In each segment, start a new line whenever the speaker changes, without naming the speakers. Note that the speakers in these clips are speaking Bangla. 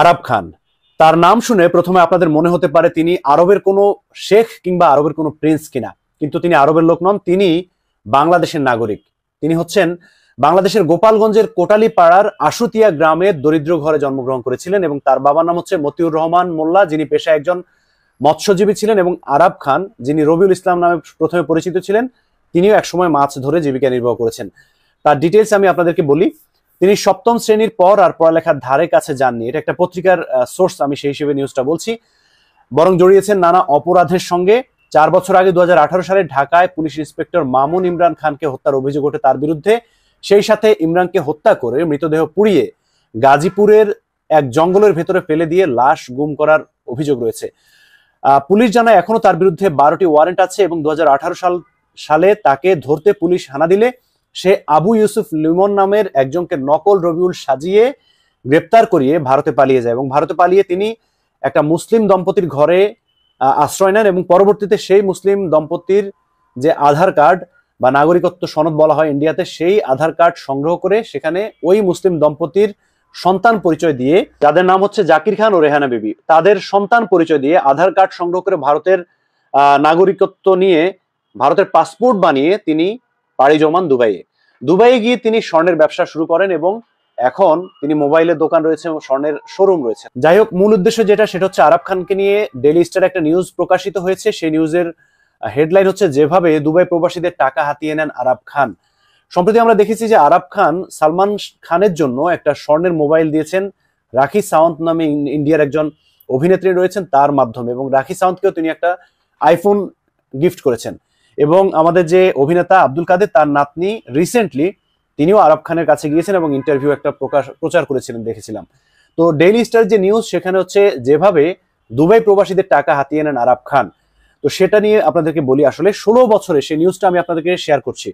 আরাব খান তার নাম শুনে প্রথমে আপনাদের মনে হতে পারে তিনি আরবের কোনো শেখ কিংবা আরবের কোনো প্রিন্স কিনা কিন্তু তিনি আরবের লোক নন তিনি বাংলাদেশের নাগরিক তিনি হচ্ছেন বাংলাদেশের গোপালগঞ্জের কোটালি পাড়ার আশুতিয়া গ্রামে দরিদ্র ঘরে জন্মগ্রহণ করেছিলেন এবং তার বাবার নাম হচ্ছে মতিউর রহমান মোল্লা যিনি পেশায় একজন মৎস্যজীবী ছিলেন এবং আরাব খান যিনি রবিউল ইসলাম নামে প্রথমে পরিচিত ছিলেন তিনিও একসময় মাছ ধরে জীবিকা নির্বাহ করেছেন তার ডিটেলস আমি আপনাদেরকে বলি তিনি সপ্তম শ্রেণীর পর আর পড়ালেখার ধারে কাছে যাননি এটা একটা পত্রিকার সোর্স আমি সেই হিসেবে নিউজটা বলছি বরং জড়িয়েছেন নানা অপরাধের সঙ্গে চার বছর আগে দু সালে ঢাকায় পুলিশ ইন্সপেক্টর মামুন ইমরান খানকে হত্যার অভিযোগ ওঠে তার বিরুদ্ধে সেই সাথে ইমরানকে হত্যা করে মৃতদেহ পুড়িয়ে গাজীপুরের এক জঙ্গলের ভেতরে ফেলে দিয়ে লাশ গুম করার অভিযোগ রয়েছে পুলিশ জানায় এখনো তার বিরুদ্ধে বারোটি ওয়ারেন্ট আছে এবং দু সাল সালে তাকে ধরতে পুলিশ হানা দিলে সে আবু ইউসুফ লিমন নামের একজনকে নকল রবিউল সাজিয়ে গ্রেপ্তার করিয়ে ভারতে পালিয়ে যায় এবং ভারতে পালিয়ে তিনি একটা মুসলিম দম্পতির ঘরে আশ্রয় নেন এবং পরবর্তীতে সেই মুসলিম দম্পতির যে আধার কার্ড বা নাগরিকত্ব সনদ বলা হয় ইন্ডিয়াতে সেই আধার কার্ড সংগ্রহ করে সেখানে ওই মুসলিম দম্পতির সন্তান পরিচয় দিয়ে যাদের নাম হচ্ছে জাকির খান ও রেহানা বিবি তাদের সন্তান পরিচয় দিয়ে আধার কার্ড সংগ্রহ করে ভারতের নাগরিকত্ব নিয়ে ভারতের পাসপোর্ট বানিয়ে তিনি পাড়ি জমান দুবাইয়ে দুবাইয়ে গিয়ে তিনি স্বর্ণের ব্যবসা শুরু করেন এবং এখন তিনি মোবাইলের দোকান রয়েছে এবং স্বর্ণের শোরুম রয়েছে যাই হোক মূল উদ্দেশ্য যেটা সেটা হচ্ছে আরব খানকে নিয়ে ডেলি স্টার একটা নিউজ প্রকাশিত হয়েছে সেই নিউজের হেডলাইন হচ্ছে যেভাবে দুবাই প্রবাসীদের টাকা হাতিয়ে নেন আরব খান সম্প্রতি আমরা দেখেছি যে আরব খান সালমান খানের জন্য একটা স্বর্ণের মোবাইল দিয়েছেন রাখি সাওয়ন্ত নামে ইন্ডিয়ার একজন অভিনেত্রী রয়েছেন তার মাধ্যমে এবং রাখি সাওয়ন্তকেও তিনি একটা আইফোন গিফট করেছেন এবং আমাদের যে অভিনেতা আব্দুল কাদের তার নাতনি রিসেন্টলি তিনিও আরব খানের কাছে গিয়েছেন এবং ইন্টারভিউ একটা প্রকাশ প্রচার করেছিলেন দেখেছিলাম তো ডেইলি স্টার যে নিউজ সেখানে হচ্ছে যেভাবে দুবাই প্রবাসীদের টাকা হাতিয়ে নেন আরব খান তো সেটা নিয়ে আপনাদেরকে বলি আসলে ষোলো বছরে সেই নিউজটা আমি আপনাদেরকে শেয়ার করছি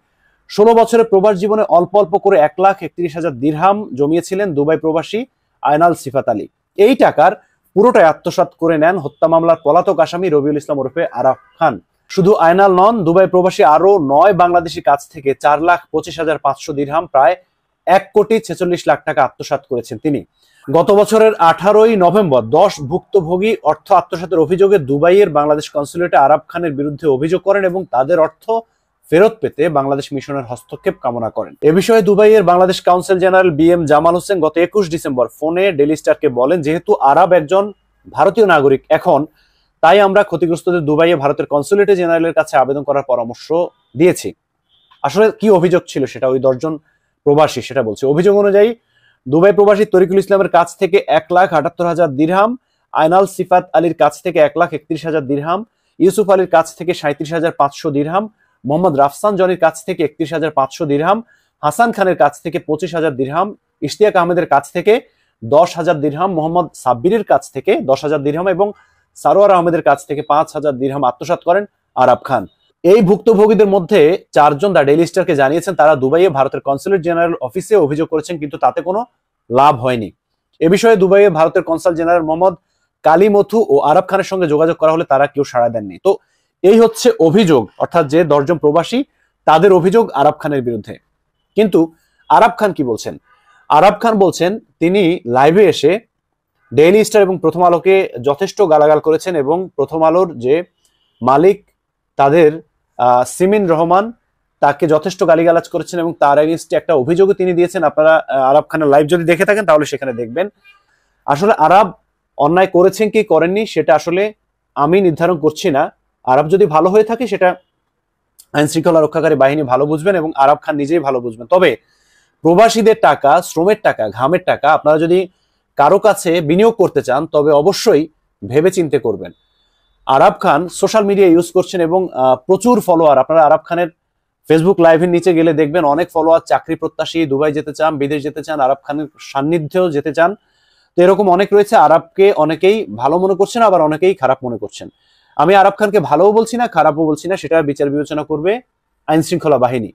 ষোলো বছরে প্রবাস জীবনে অল্প অল্প করে এক লাখ একত্রিশ হাজার দিরহাম জমিয়েছিলেন দুবাই প্রবাসী আয়নাল সিফাত আলী এই টাকার পুরোটাই আত্মসাত করে নেন হত্যা মামলার পলাতক আসামি রবিউল ইসলাম ওরফে আরাফ খান শুধু আয়নাল নন দুবাই প্রবাসী আরও নয় বাংলাদেশি কাছ থেকে চার লাখ পঁচিশ হাজার পাঁচশো দিরহাম প্রায় এক কোটি ছেচল্লিশ লাখ টাকা আত্মসাত করেছেন তিনি গত বছরের আঠারোই নভেম্বর দশ ভুক্তভোগী অর্থ আত্মসাতের অভিযোগে দুবাইয়ের বাংলাদেশ কনসুলেটে আরাব খানের বিরুদ্ধে অভিযোগ করেন এবং তাদের অর্থ ফেরত পেতে বাংলাদেশ মিশনের হস্তক্ষেপ কামনা করেন এ বিষয়ে দুবাইয়ের Bangladesh council general B M Jamal Hossain গত একুশ ডিসেম্বর ফোনে ডেলি স্টারকে বলেন যেহেতু আরাব একজন ভারতীয় নাগরিক এখন তাই আমরা ক্ষতিগ্রস্তদের দুবাইয়ে ভারতের কনসুলেটে জেনারেলের কাছে আবেদন করার পরামর্শ দিয়েছি আসলে কি অভিযোগ ছিল সেটা ওই দশজন প্রবাসী সেটা বলছে অভিযোগ অনুযায়ী দুবাই প্রবাসী তরিকুল ইসলামের কাছ থেকে এক লাখ আটাত্তর হাজার দিরহাম আয়নাল সিফাত আলীর কাছ থেকে এক লাখ একত্রিশ হাজার দিরহাম ইউসুফ আলীর কাছ থেকে সাঁত্রিশ হাজার পাঁচশো দিরহাম মোহাম্মদ রাফসান জনের কাছ থেকে একত্রিশ হাজার পাঁচশো দিরহাম হাসান খানের কাছ থেকে পঁচিশ হাজার দিরহাম ইশতিয়াক আহমেদের কাছ থেকে দশ হাজার দিরহাম মোহাম্মদ সাব্বিরের কাছ থেকে দশ হাজার দিরহাম এবং সারোয়ার আহমেদের কাছ থেকে পাঁচ হাজার দিরহাম আত্মসাত করেন আরাব খান এই ভুক্তভোগীদের মধ্যে চারজন দা ডেলি স্টারকে জানিয়েছেন তারা দুবাইয়ে ভারতের কনসুলেট জেনারেল অফিসে অভিযোগ করেছেন কিন্তু তাতে কোনো লাভ হয়নি এ বিষয়ে দুবাইয়ে ভারতের কনসাল জেনারেল মোহাম্মদ কালিমথু ও আরব খানের সঙ্গে যোগাযোগ করা হলে তারা কেউ সাড়া দেননি তো এই হচ্ছে অভিযোগ অর্থাৎ যে দশজন প্রবাসী তাদের অভিযোগ আরব খানের বিরুদ্ধে কিন্তু আরব খান কি বলছেন আরব খান বলছেন তিনি লাইভে এসে ডেইলি স্টার এবং প্রথম আলোকে যথেষ্ট গালাগাল করেছেন এবং প্রথম আলোর যে মালিক তাদের সিমিন রহমান তাকে যথেষ্ট গালিগালাজ করেছেন এবং তার এগেনস্টে একটা অভিযোগও তিনি দিয়েছেন আপনারা আরব খানের লাইভ যদি দেখে থাকেন তাহলে সেখানে দেখবেন আসলে আরাব অন্যায় করেছেন কি করেননি সেটা আসলে আমি নির্ধারণ করছি না আরব যদি ভালো হয়ে থাকে সেটা আইন শৃঙ্খলা রক্ষাকারী বাহিনী ভালো বুঝবেন এবং আরব খান নিজেই ভালো বুঝবেন তবে প্রবাসীদের টাকা শ্রমের টাকা ঘামের টাকা আপনারা যদি কারো কাছে বিনিয়োগ করতে চান তবে অবশ্যই ভেবে চিনতে করবেন Arab Khan social media use করছেন এবং প্রচুর ফলোয়ার আপনারা আরাব খানের ফেসবুক লাইভের নিচে গেলে দেখবেন অনেক ফলোয়ার চাকরি প্রত্যাশী দুবাই যেতে চান বিদেশ যেতে চান আরাব খানের সান্নিধ্যেও যেতে চান তো এরকম অনেক রয়েছে আরবকে অনেকেই ভালো মনে করছেন আবার অনেকেই খারাপ মনে করছেন আমি আরব খানকে ভালোও বলছি না খারাপও বলছি না সেটা বিচার বিবেচনা করবে আইন শৃঙ্খলা বাহিনী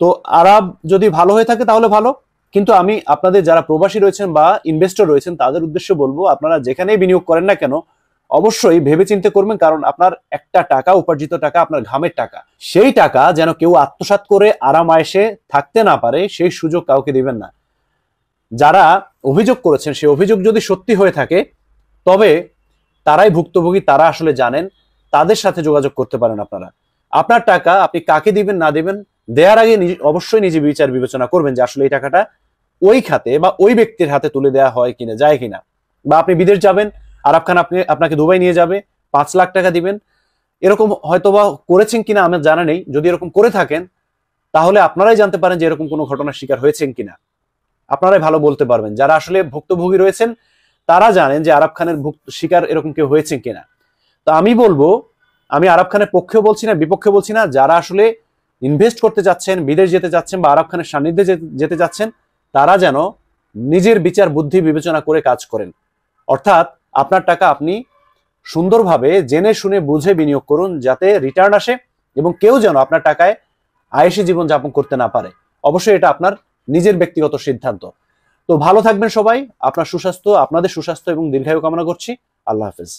তো আরব যদি ভালো হয়ে থাকে তাহলে ভালো কিন্তু আমি আপনাদের যারা প্রবাসী রয়েছেন বা ইনভেস্টর রয়েছেন তাদের উদ্দেশ্য বলবো আপনারা যেখানেই বিনিয়োগ করেন না কেন অবশ্যই ভেবে চিন্তে করবেন কারণ আপনার একটা টাকা উপার্জিত টাকা আপনার ঘামের টাকা সেই টাকা যেন কেউ আত্মসাত করে আরাম থাকতে না পারে সেই সুযোগ কাউকে দিবেন না যারা অভিযোগ করেছেন সেই অভিযোগ যদি সত্যি হয়ে থাকে তবে তারাই ভুক্তভোগী তারা আসলে জানেন তাদের সাথে যোগাযোগ করতে পারেন আপনারা আপনার টাকা আপনি কাকে দিবেন না দিবেন দেওয়ার আগে অবশ্যই নিজে বিচার বিবেচনা করবেন যে আসলে এই টাকাটা ওই খাতে বা ওই ব্যক্তির হাতে তুলে দেওয়া হয় কিনা যায় কিনা বা আপনি বিদেশ যাবেন আরব খান আপনি আপনাকে দুবাই নিয়ে যাবে পাঁচ লাখ টাকা দিবেন এরকম হয়তো বা করেছেন কিনা আমার জানা নেই যদি এরকম করে থাকেন তাহলে আপনারাই জানতে পারেন যে এরকম কোনো ঘটনার শিকার হয়েছেন কিনা আপনারাই ভালো বলতে পারবেন যারা আসলে ভুক্তভোগী রয়েছেন তারা জানেন যে আরব খানের শিকার এরকম কেউ হয়েছেন কিনা তো আমি বলবো আমি আরব খানের পক্ষেও বলছি না বিপক্ষে বলছি না যারা আসলে ইনভেস্ট করতে যাচ্ছেন বিদেশ যেতে যাচ্ছেন বা আরব খানের সান্নিধ্যে যেতে যাচ্ছেন তারা যেন নিজের বিচার বুদ্ধি বিবেচনা করে কাজ করেন অর্থাৎ আপনার টাকা আপনি সুন্দরভাবে জেনে শুনে বুঝে বিনিয়োগ করুন যাতে রিটার্ন আসে এবং কেউ যেন আপনার টাকায় আয়েসি যাপন করতে না পারে অবশ্যই এটা আপনার নিজের ব্যক্তিগত সিদ্ধান্ত তো ভালো থাকবেন সবাই আপনার সুস্বাস্থ্য আপনাদের সুস্বাস্থ্য এবং দীর্ঘায়ু কামনা করছি আল্লাহ হাফেজ